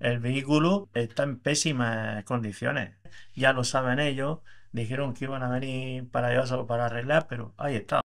El vehículo está en pésimas condiciones. Ya lo saben ellos. Dijeron que iban a venir para llevárselo para arreglar, pero ahí está.